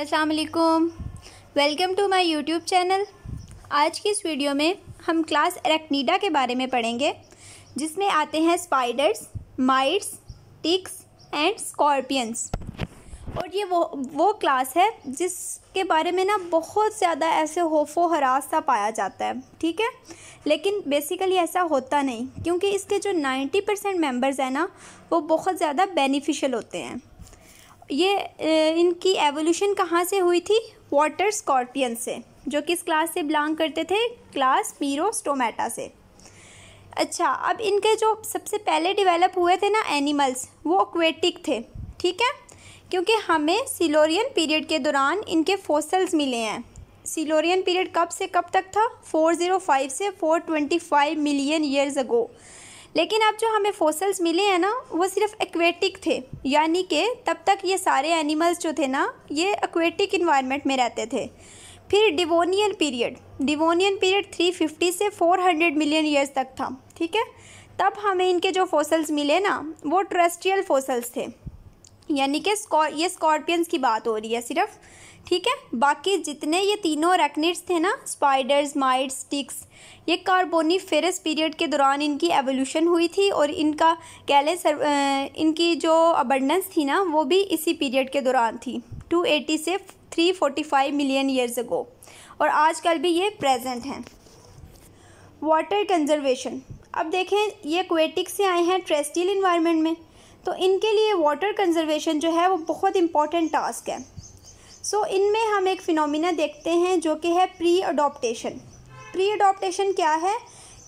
असलकुम welcome to my YouTube channel आज की इस वीडियो में हम क्लास एरेक्नीडा के बारे में पढ़ेंगे जिसमें आते हैं spiders mites ticks and scorpions और ये वो वो क्लास है जिसके बारे में ना बहुत ज़्यादा ऐसे होफो हरास सा पाया जाता है ठीक है लेकिन बेसिकली ऐसा होता नहीं क्योंकि इसके जो 90 परसेंट मेम्बर्स हैं ना वो बहुत ज़्यादा बेनिफिशियल होते हैं ये इनकी एवोल्यूशन कहाँ से हुई थी वाटर स्कॉर्पियन से जो किस क्लास से बिलोंग करते थे क्लास स्टोमेटा से अच्छा अब इनके जो सबसे पहले डेवलप हुए थे ना एनिमल्स वो एक्वेटिक थे ठीक है क्योंकि हमें सिलोरियन पीरियड के दौरान इनके फोसल्स मिले हैं सिलोरियन पीरियड कब से कब तक था 405 से 425 मिलियन ईयर्स अगो लेकिन अब जो हमें फोसल्स मिले हैं ना वो सिर्फ एक्वेटिक थे यानी कि तब तक ये सारे एनिमल्स जो थे ना ये एक्वेटिक इन्वायरमेंट में रहते थे फिर डिवोनियन पीरियड डिवोनियन पीरियड 350 से 400 मिलियन ईयर्स तक था ठीक है तब हमें इनके जो फोसल्स मिले ना वो ट्रेस्ट्रियल फोसल्स थे यानी कि ये स्कॉर्पियंस की बात हो रही है सिर्फ ठीक है बाकी जितने ये तीनों रेकनिट्स थे ना स्पाइडर्स माइट्स टिक्स ये कार्बोनी फेरस पीरियड के दौरान इनकी एवोल्यूशन हुई थी और इनका कह लें uh, इनकी जो अबंडेंस थी ना वो भी इसी पीरियड के दौरान थी 280 से 345 मिलियन ईयर्स अगो और आजकल भी ये प्रेजेंट हैं वाटर कंजर्वेशन अब देखें ये क्वेटिक से आए हैं ट्रेस्टील इन्वायरमेंट में तो इनके लिए वाटर कंजर्वेशन जो है वो बहुत इंपॉर्टेंट टास्क है सो so, इनमें हम एक फिनोमिना देखते हैं जो कि है प्री अडोप्टेशन प्री अडोप्टेशन क्या है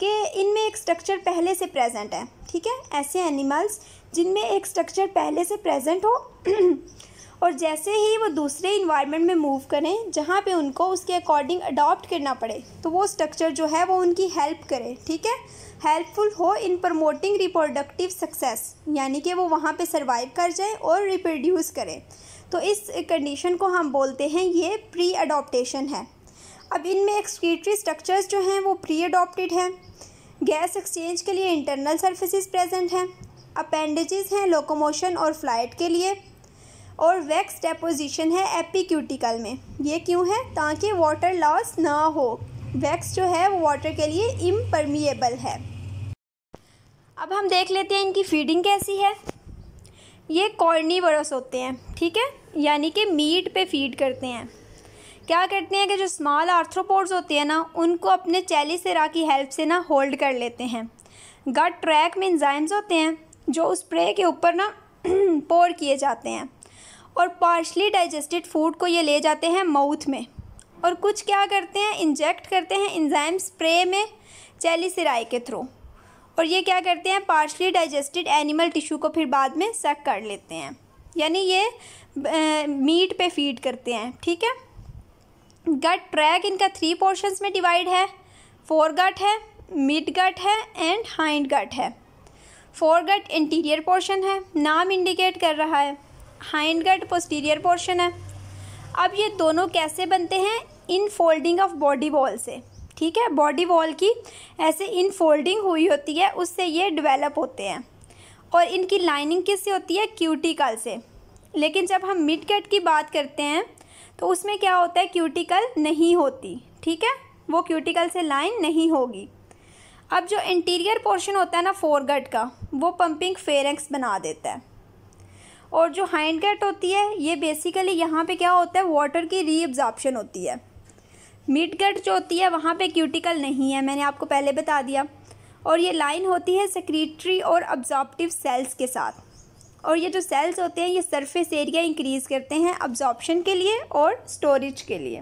कि इनमें एक स्ट्रक्चर पहले से प्रेजेंट है ठीक है ऐसे एनिमल्स जिनमें एक स्ट्रक्चर पहले से प्रेजेंट हो और जैसे ही वो दूसरे इन्वायरमेंट में मूव करें जहाँ पे उनको उसके अकॉर्डिंग अडॉप्ट करना पड़े तो वो स्ट्रक्चर जो है वो उनकी हेल्प करे ठीक है हेल्पफुल हो इन प्रमोटिंग रिप्रोडक्टिव सक्सेस यानी कि वो वहाँ पे सर्वाइव कर जाए और रिप्रोड्यूस करें तो इस कंडीशन को हम बोलते हैं ये प्री अडोप्टेशन है अब इनमें एक्सक्रीटरी स्ट्रक्चर्स जो हैं वो प्री अडोप्टिड हैं गैस एक्सचेंज के लिए इंटरनल सर्फिस प्रेजेंट हैं अपेंडेजेस हैं लोकोमोशन और फ्लाइट के लिए और वैक्स डेपोजिशन है एपिक्यूटिकल में ये क्यों है ताकि वाटर लॉस ना हो वैक्स जो है वो वाटर के लिए इम्परमिएबल है अब हम देख लेते हैं इनकी फीडिंग कैसी है ये कॉर्नीवरस होते हैं ठीक है यानी कि मीट पे फीड करते हैं क्या करते हैं कि जो स्मॉल आर्थ्रोपोड्स होते हैं ना उनको अपने चैली सिरा की हेल्प से ना होल्ड कर लेते हैं गट ट्रैक में इंजाइम्स होते हैं जो उस प्रे के ऊपर ना पोर किए जाते हैं और पार्शली डाइजेस्टेड फूड को ये ले जाते हैं माउथ में और कुछ क्या करते हैं इंजेक्ट करते हैं इंजाइम स्प्रे में चैली सिराई के थ्रू और ये क्या करते हैं पार्शली डाइजेस्टेड एनिमल टिश्यू को फिर बाद में सक कर लेते हैं यानी ये मीट पे फीड करते हैं ठीक है गट ट्रैक इनका थ्री पोर्शंस में डिवाइड है फोर गट है मिड गट है एंड हाइंड गट है फोर गट इंटीरियर पोर्शन है नाम इंडिकेट कर रहा है हाइंड गट पोस्टीरियर पोर्शन है अब ये दोनों कैसे बनते हैं इन फोल्डिंग ऑफ बॉडी वॉल से ठीक है बॉडी वॉल की ऐसे इन फोल्डिंग हुई होती है उससे ये डिवेलप होते हैं और इनकी लाइनिंग किससे होती है क्यूटिकल से लेकिन जब हम मिड कट की बात करते हैं तो उसमें क्या होता है क्यूटिकल नहीं होती ठीक है वो क्यूटिकल से लाइन नहीं होगी अब जो इंटीरियर पोर्शन होता है ना फोरगट का वो पंपिंग फेरेंक्स बना देता है और जो हाइंड गट होती है ये बेसिकली यहाँ पे क्या होता है वाटर की रीअब्जॉर्प्शन होती है मिड गट जो होती है वहाँ पे क्यूटिकल नहीं है मैंने आपको पहले बता दिया और ये लाइन होती है सेक्रेटरी और अब्जॉप्टिव सेल्स के साथ और ये जो सेल्स होते हैं ये सरफेस एरिया इंक्रीज़ करते हैं अब्जॉर्बशन के लिए और स्टोरेज के लिए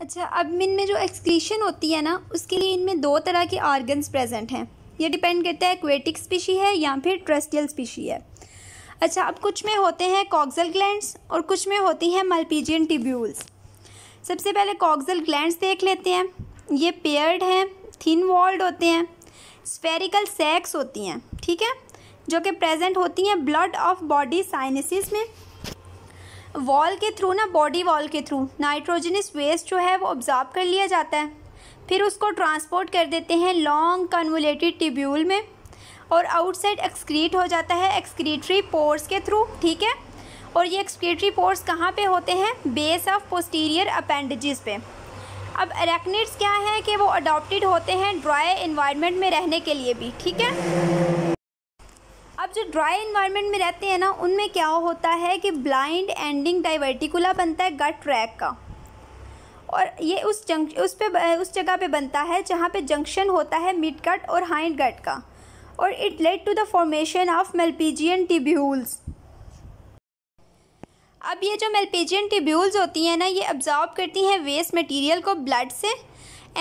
अच्छा अब इनमें जो एक्सक्रीशन होती है ना उसके लिए इनमें दो तरह के आर्गन्स प्रेजेंट हैं ये डिपेंड करता है एक्वेटिक स्पीशी है या फिर ट्रस्टियल स्पीशी है अच्छा अब कुछ में होते हैं कॉक्सल ग्लैंड्स और कुछ में होती हैं मल्पीजियन टिब्यूल्स सबसे पहले कॉक्सल ग्लैंड देख लेते हैं ये पेयर्ड हैं थिन वॉल्ड होते हैं स्फेरिकल सैक्स होती हैं ठीक है जो कि प्रेजेंट होती हैं ब्लड ऑफ बॉडी साइनसिस में वॉल के थ्रू ना बॉडी वॉल के थ्रू नाइट्रोजनस वेस्ट जो है वो ऑब्जॉर्ब कर लिया जाता है फिर उसको ट्रांसपोर्ट कर देते हैं लॉन्ग कन्वोलेटेड ट्यूब्यूल में और आउटसाइड एक्सक्रीट हो जाता है एक्सक्रीटरी पोर्स के थ्रू ठीक है और ये एक्सक्रेटरी पोर्स कहाँ पे होते हैं बेस ऑफ पोस्टीरियर अपेंडेजेस पे अब एरेक्निड्स क्या है कि वो अडोप्टिड होते हैं ड्राई इन्वायरमेंट में रहने के लिए भी ठीक है अब जो ड्राई इन्वायरमेंट में रहते हैं ना उनमें क्या होता है कि ब्लाइंड एंडिंग डाइवर्टिकुला बनता है गट ट्रैक का और ये उस जंक् उस पे उस जगह पे बनता है जहाँ पे जंक्शन होता है मिड गट और हाइंड गट का और it led to the formation of Malpighian tubules अब ये जो मेलपेजियन ट्यूब्यूल्स होती हैं ना ये अब्जॉर्ब करती हैं वेस्ट मटेरियल को ब्लड से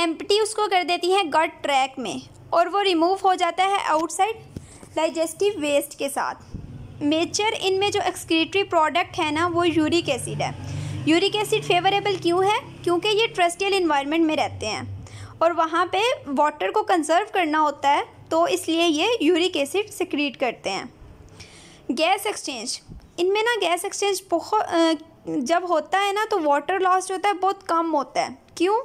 एम्पटी उसको कर देती हैं गट ट्रैक में और वो रिमूव हो जाता है आउटसाइड डाइजेस्टिव वेस्ट के साथ मेचर इनमें जो एक्सक्रीटरी प्रोडक्ट है ना वो यूरिक एसिड है यूरिक एसिड फेवरेबल क्यों है क्योंकि ये ट्रस्टियल इन्वायरमेंट में रहते हैं और वहाँ पे वाटर को कंजर्व करना होता है तो इसलिए ये यूरिक एसिड सिक्रीट करते हैं गैस एक्सचेंज इनमें ना गैस एक्सचेंज बहुत जब होता है ना तो वाटर लॉस जो होता है बहुत कम होता है क्यों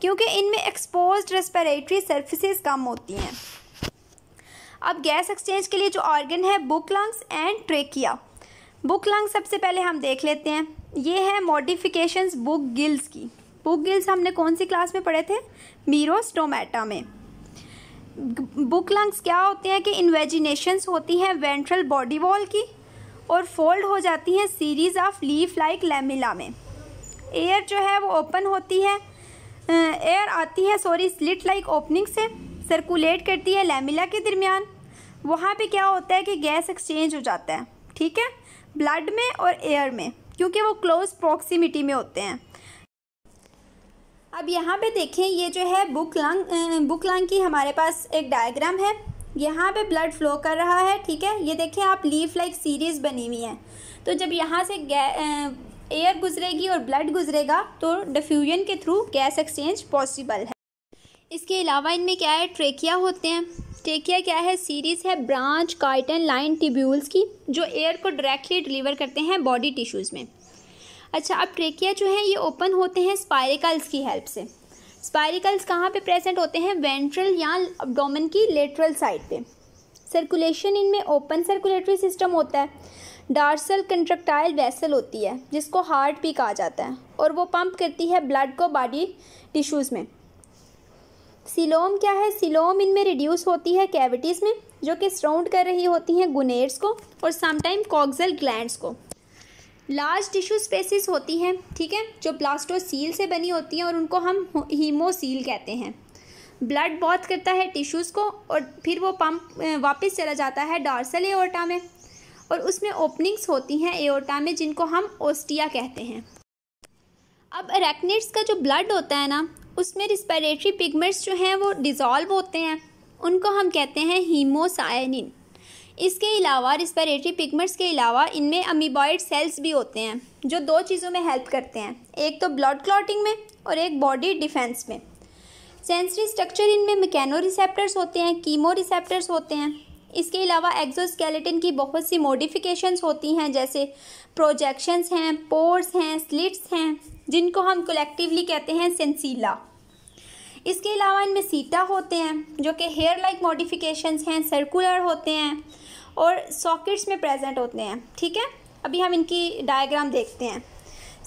क्योंकि इनमें एक्सपोज रेस्पिरेटरी सर्फिस कम होती हैं अब गैस एक्सचेंज के लिए जो ऑर्गन है book lungs and trachea book lungs सबसे पहले हम देख लेते हैं ये है मॉडिफिकेशन बुक गिल्स की बुक गिल्स हमने कौन सी क्लास में पढ़े थे मीरोस्टोमेटा में बुक लंग्स क्या होते हैं कि इन्वेजिनेशंस होती हैं वेंट्रल बॉडी वॉल की और फोल्ड हो जाती हैं series of leaf like lamella में एयर जो है वो ओपन होती है एयर आती है सॉरी स्लिट लाइक ओपनिंग से सर्कुलेट करती है लेमिला के दरमियान वहाँ पे क्या होता है कि गैस एक्सचेंज हो जाता है ठीक है ब्लड में और एयर में क्योंकि वो क्लोज प्रॉक्सीमिटी में होते हैं अब यहाँ पे देखें ये जो है बुक लंग बुक लंग की हमारे पास एक डायग्राम है यहाँ पे ब्लड फ्लो कर रहा है ठीक है ये देखिए आप लीफ लाइक सीरीज बनी हुई हैं तो जब यहाँ से एयर गुजरेगी और ब्लड गुजरेगा तो डिफ्यूजन के थ्रू गैस एक्सचेंज पॉसिबल है इसके अलावा इनमें क्या है ट्रेकिया होते हैं ट्रेकिया क्या है सीरीज़ है ब्रांच काइटन लाइन टिब्यूल्स की जो एयर को डायरेक्टली डिलीवर करते हैं बॉडी टिश्यूज़ में अच्छा अब ट्रेकिया जो है ये ओपन होते हैं स्पायरिकल्स की हेल्प से स्पायरिकल्स कहाँ पे प्रेजेंट होते हैं वेंट्रल या abdomen की लेटरल साइड पे सर्कुलेशन इनमें ओपन सर्कुलेटरी सिस्टम होता है डार्सल कंट्रक्टाइल वेसल होती है जिसको हार्ट भी कहा जाता है और वो पंप करती है ब्लड को बॉडी टिश्यूज़ में सिलोम क्या है सिलोम इनमें रिड्यूस होती है कैविटीज़ में जो कि सराउंड कर रही होती हैं गुनेर्स को और समटाइम कॉक्सल ग्लैंड्स को लार्ज टिश्यू स्पेसिस होती हैं ठीक है जो प्लास्टोसील से बनी होती हैं और उनको हम हीमोसील कहते हैं ब्लड बहुत करता है टिश्यूज़ को और फिर वो पंप वापस चला जाता है डार्सल एओर्टा में और उसमें ओपनिंग्स होती हैं एओर्टा में जिनको हम ओस्टिया कहते हैं अब अरेक्निड्स का जो ब्लड होता है ना उसमें रिस्पायरेटरी पिगमेंट्स जो हैं वो डिज़ोल्व होते हैं उनको हम कहते हैं हीमोसाइनिन इसके अलावा रिस्पेरेटरी पिगमेंट्स के अलावा इनमें अमीबॉइड सेल्स भी होते हैं जो दो चीज़ों में हेल्प करते हैं एक तो ब्लड क्लॉटिंग में और एक बॉडी डिफेंस में सेंसरी स्ट्रक्चर इनमें मकैनो रिसेप्टर्स होते हैं कीमो रिसेप्टर्स होते हैं इसके अलावा एक्जोस्केलेटन की बहुत सी मॉडिफिकेशंस होती हैं जैसे प्रोजेक्शंस हैं पोर्स हैं स्लिट्स हैं जिनको हम कलेक्टिवली कहते हैं सेंसीला इसके अलावा इनमें सीटा होते हैं जो कि हेयर लाइक मॉडिफिकेशंस हैं सर्कुलर होते हैं और सॉकेट्स में प्रेजेंट होते हैं ठीक है अभी हम इनकी डायग्राम देखते हैं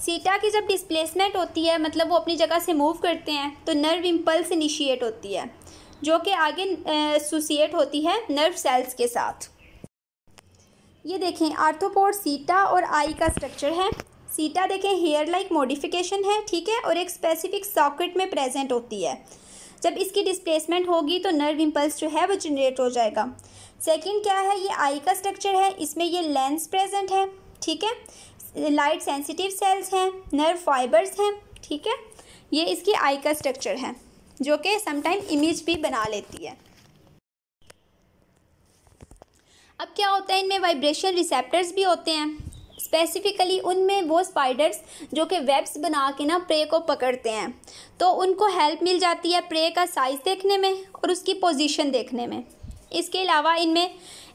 सीटा की जब डिस्प्लेसमेंट होती है मतलब वो अपनी जगह से मूव करते हैं तो नर्व इम्पल्स इनिशिएट होती है जो कि आगे एसोसिएट होती है नर्व सेल्स के साथ ये देखें आर्थोपोड सीटा और आई का स्ट्रक्चर है सीटा देखें हेयर लाइक मॉडिफिकेशन है ठीक है और एक स्पेसिफिक सॉकेट में प्रेजेंट होती है जब इसकी डिस्प्लेसमेंट होगी तो नर्व इम्पल्स जो है वो जनरेट हो जाएगा सेकेंड क्या है ये आई का स्ट्रक्चर है इसमें ये लेंस प्रेजेंट है ठीक है लाइट सेंसिटिव सेल्स हैं नर्व फाइबर्स हैं ठीक है ये इसकी आई का स्ट्रक्चर है जो कि समटाइम इमेज भी बना लेती है अब क्या होता है इनमें वाइब्रेशन रिसेप्टर्स भी होते हैं स्पेसिफिकली उनमें वो स्पाइडर्स जो कि वेब्स बना के ना प्रे को पकड़ते हैं तो उनको हेल्प मिल जाती है प्रे का साइज़ देखने में और उसकी पोजीशन देखने में इसके अलावा इनमें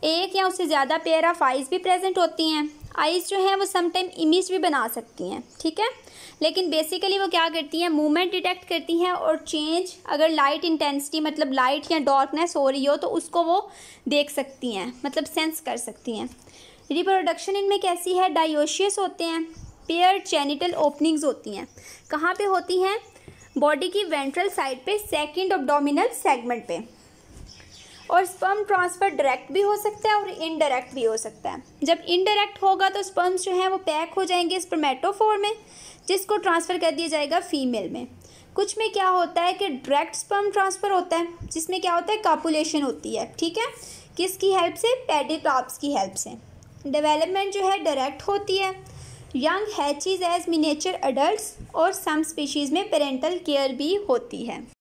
एक या उससे ज़्यादा पेयर ऑफ आइज़ भी प्रेजेंट होती हैं आइज़ जो हैं वो समटाइम इमेज भी बना सकती हैं ठीक है लेकिन बेसिकली वो क्या करती हैं मूवमेंट डिटेक्ट करती हैं और चेंज अगर लाइट इंटेंसिटी मतलब लाइट या डार्कनेस हो रही हो तो उसको वो देख सकती हैं मतलब सेंस कर सकती हैं रिप्रोडक्शन इनमें कैसी है डायोशियस होते हैं पेयर चैनिटल ओपनिंग्स होती हैं कहाँ पे होती हैं बॉडी की वेंट्रल साइड पे सेकंड ऑबडोमिनल सेगमेंट पे और स्पर्म ट्रांसफ़र डायरेक्ट भी हो सकता है और इनडायरेक्ट भी हो सकता है जब इनडायरेक्ट होगा तो स्पर्म्स जो हैं वो पैक हो जाएंगे स्पर्मेटोफोर में जिसको ट्रांसफ़र कर दिया जाएगा फीमेल में कुछ में क्या होता है कि डायरेक्ट स्पर्म ट्रांसफ़र होता है जिसमें क्या होता है कापुलेशन होती है ठीक है किसकी हेल्प से पेडीप्लाप्स की हेल्प से डेवलपमेंट जो है डायरेक्ट होती है young hatches as miniature adult और सम स्पीशीज़ में पेरेंटल केयर भी होती है